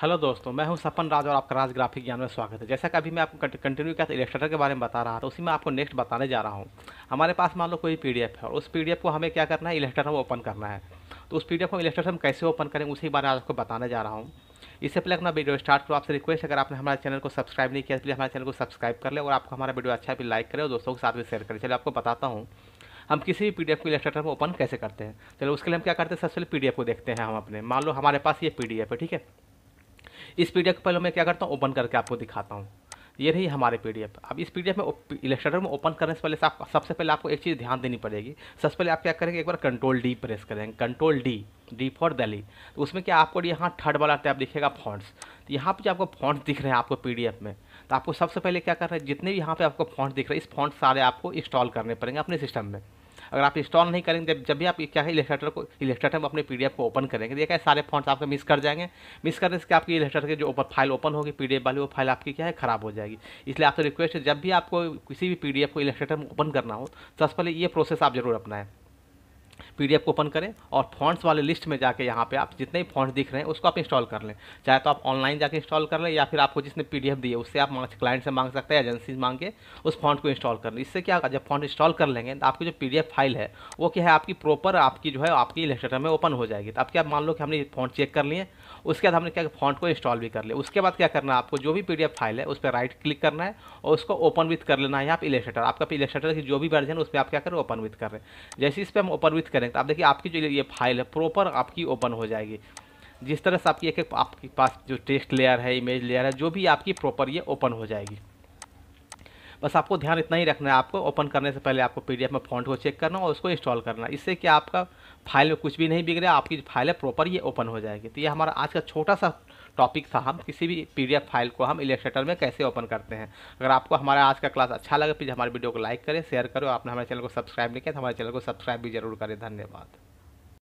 hello दोस्तों मैं हूं सपन राज और आपका राज ग्राफिक ज्ञान में स्वागत है जैसा कि अभी मैं आपको कंटिन्यू क्या इलेक्ट्रेटर के बारे में बता रहा था उसी में आपको नेक्स्ट बताने जा रहा हूं हमारे पास मान लो कोई पीडीएफ है और उस पीडीएफ को हमें क्या करना है इलेक्ट्रेटर में ओपन करना है तो उस पी को इलेक्ट्रेटर हम कैसे ओपन करेंगे उसी बारे में आपको बताने जा रहा हूँ इससे पहले अपना वीडियो स्टार्ट करो आपसे रिक्वेस्ट अगर आपने हमारे चैनल को सब्सक्राइब नहीं किया प्लीज़ तो हमारे चैनल को सब्सक्राइब कर ले और आपको हमारा वीडियो अच्छा भी लाइक करें और दोस्तों के साथ भी शेयर करें चलिए आपको बताता हूँ हम किसी भी पीडीएफ को इलेक्ट्रेटर में ओपन कैसे करते हैं चलो उसके लिए हम क्या करते हैं सबसे पहले पीडीएफ को देखते हैं हम अपने मान लो हमारे पास ये पीडीएफ है ठीक है इस पी को पहले मैं क्या करता हूँ ओपन करके आपको दिखाता हूँ ये रही हमारे पी अब इस पी में इलेक्ट्रेटर में ओपन करने से पहले आप सबसे पहले आपको एक चीज़ ध्यान देनी पड़ेगी सबसे पहले आप क्या करेंगे एक बार कंट्रोल डी प्रेस करेंगे control D D for Delhi तो उसमें क्या आपको यहाँ थर्ड वाला टैब दिखेगा फॉन्ट्स तो यहाँ पर जो आपको फॉन्ट्स दिख रहे हैं आपको पी में तो आपको सबसे पहले क्या कर रहे हैं जितने भी यहाँ पर आपको फॉन्ट्स दिख रहे हैं इस फॉन्ट सारे आपको इंस्टॉल करने पड़ेंगे अपने सिस्टम में अगर आप इंस्टॉल नहीं करेंगे जब जब भी आप क्या है इलेस्ट्रेटर को इलेक्ट्रेटर में अपने पी को ओपन करेंगे देखा सारे फॉन्ट्स आपके मिस कर जाएंगे मिस करने से आपकी इलेक्ट्रेटर की जो ओपन फाइल ओपन होगी पी वाली वो फाइल आपकी क्या है खराब हो जाएगी इसलिए आपसे रिक्वेस्ट है जब भी आपको किसी भी पी को इलेक्ट्रेटर में ओपन करना हो सबसे पहले ये प्रोसेस आप जरूर अपनाएं पीडीएफ को ओपन करें और फॉन्ट्स वाले लिस्ट में जाके यहाँ पे आप जितने भी फॉन्ट्स दिख रहे हैं उसको आप इंस्टॉल कर लें चाहे तो आप ऑनलाइन जाकर इंस्टॉल कर लें या फिर आपको जिसने पी दिए उससे आप क्लाइंट से मांग सकते हैं एजेंसी मांग के उस फॉन्ट को इंस्टॉल कर लें इससे क्या होगा जब फॉन्ट इंस्टॉल कर लेंगे तो आपकी जो पी फाइल है वो क्या है आपकी प्रॉपर आपकी जो है आपकी इलेक्ट्रेटर में ओपन हो जाएगी तो आप क्या मान लो कि हमने फॉन्ट चेक कर लिए उसके बाद हमने क्या फॉन्ट को इंस्टॉल भी कर लिया उसके बाद क्या करना है आपको जो भी पी फाइल है उस पर राइट क्लिक करना है और उसको ओपन विथ कर लेना है आप इलेक्ट्रेटर आपका इलेक्ट्रेटर की जो भी वर्जन है उस पर आप क्या करें ओपन विथ कर रहे हैं जैसे इस पर हम ओपन विथ करें तो आप देखिए आपकी जो ये फाइल है प्रॉपर आपकी ओपन हो जाएगी जिस तरह से आपकी एक एक आपके पास जो टेक्स्ट लेयर है इमेज लेयर है जो भी आपकी प्रॉपर ये ओपन हो जाएगी बस आपको ध्यान इतना ही रखना है आपको ओपन करने से पहले आपको पी में फ़ॉन्ट को चेक करना और उसको इंस्टॉल करना इससे कि आपका फाइल में कुछ भी नहीं बिगड़े आपकी फाइल है प्रॉपर ये ओपन हो जाएगी तो ये हमारा आज का छोटा सा टॉपिक था हम किसी भी पीडीएफ फाइल को हम इलेक्ट्रेटर में कैसे ओपन करते हैं अगर आपको हमारा आज का क्लास अच्छा लगे प्लीज़ हमारे वीडियो को लाइक करें शेयर करें और आपने हमारे चैनल को सब्सक्राइब नहीं किया तो हमारे चैनल को सब्सक्राइब भी जरूर करें धन्यवाद